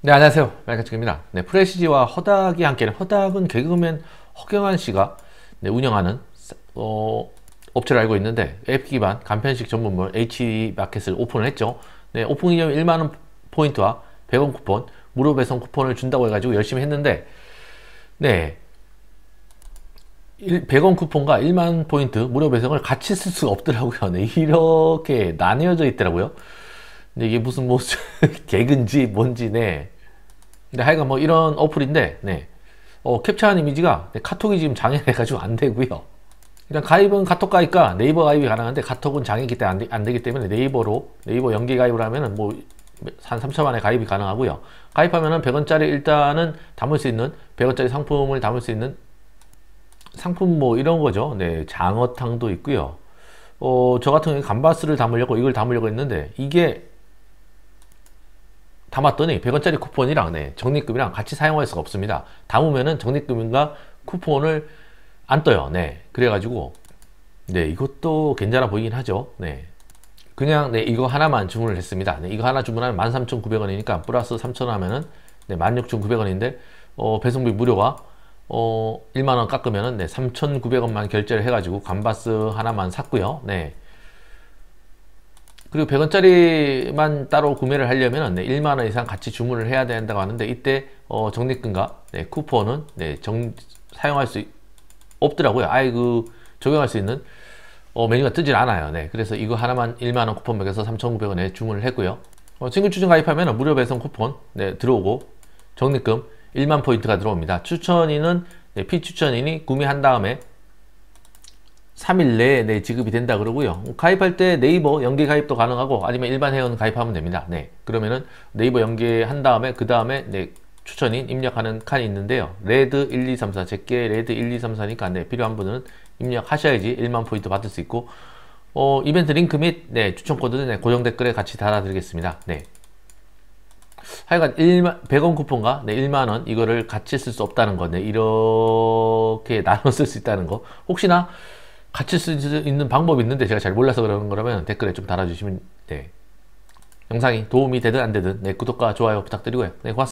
네 안녕하세요 이카츠입니다네 프레시지와 허닥이 함께하는 허닥은 개그맨 허경환 씨가 네, 운영하는 어, 업체를 알고 있는데 앱 기반 간편식 전문몰 H마켓을 e 오픈을 했죠 네 오픈 기념 1만원 포인트와 100원 쿠폰 무료 배송 쿠폰을 준다고 해가지고 열심히 했는데 네100원 쿠폰과 1만 포인트 무료 배송을 같이 쓸 수가 없더라고요. 네, 이렇게 나뉘어져 있더라고요. 근데 이게 무슨 뭐 개근지 뭔지 네. 근데 하여간 뭐 이런 어플인데 네. 어, 캡처한 이미지가 네, 카톡이 지금 장애해가지고 안 되고요. 일단 가입은 카톡 가입과 네이버 가입이 가능한데 카톡은 장애기 때문에 안, 되, 기 때문에 네이버로 네이버 연계 가입을 하면은 뭐한 3초 만에 가입이 가능하고요. 가입하면은 100원짜리 일단은 담을 수 있는 100원짜리 상품을 담을 수 있는 상품 뭐 이런 거죠. 네, 장어탕도 있고요. 어, 저 같은 경우에 감바스를 담으려고 이걸 담으려고 했는데 이게 담았더니 100원짜리 쿠폰이랑 네, 적립금이랑 같이 사용할 수가 없습니다. 담으면은 적립금과 쿠폰을 안 떠요. 네. 그래가지고 네 이것도 괜찮아 보이긴 하죠. 네. 그냥 네 이거 하나만 주문을 했습니다. 네, 이거 하나 주문하면 13,900원이니까 플러스 3,000원 하면은 네, 16,900원인데 어, 배송비 무료가 어, 1만원 깎으면은 네, 3,900원만 결제를 해가지고 감바스 하나만 샀고요. 네. 그리고 100원짜리만 따로 구매를 하려면 네, 1만원 이상 같이 주문을 해야 된다고 하는데 이때 어, 적립금과 네, 쿠폰은 네, 정, 사용할 수 없더라고요 아예 그 적용할 수 있는 어, 메뉴가 뜨질 않아요 네, 그래서 이거 하나만 1만원 쿠폰 먹여서 3,900원에 주문을 했고요 어, 친구 추천 가입하면 무료 배송 쿠폰 네, 들어오고 적립금 1만 포인트가 들어옵니다 추천인은 네, 피추천인이 구매한 다음에 3일 내에 네, 지급이 된다 그러고요. 가입할 때 네이버 연계 가입도 가능하고 아니면 일반 회원 가입하면 됩니다. 네. 그러면은 네이버 연계한 다음에 그 다음에 네, 추천인 입력하는 칸이 있는데요. 레드 1, 2, 3, 4 제게 레드 1, 2, 3, 4니까 네, 필요한 분은 입력하셔야지 1만 포인트 받을 수 있고 어, 이벤트 링크 및 네, 추천 코드는 네, 고정 댓글에 같이 달아드리겠습니다. 네. 하여간 1만, 100원 쿠폰과 네, 1만원 이거를 같이 쓸 수 없다는 거 네, 이렇게 나눠 쓸 수 있다는 거 혹시나 같이 쓸 수 있는 방법이 있는데 제가 잘 몰라서 그러는 거라면 댓글에 좀 달아주시면 네. 영상이 도움이 되든 안 되든 네, 구독과 좋아요 부탁드리고요. 네, 고맙습니다.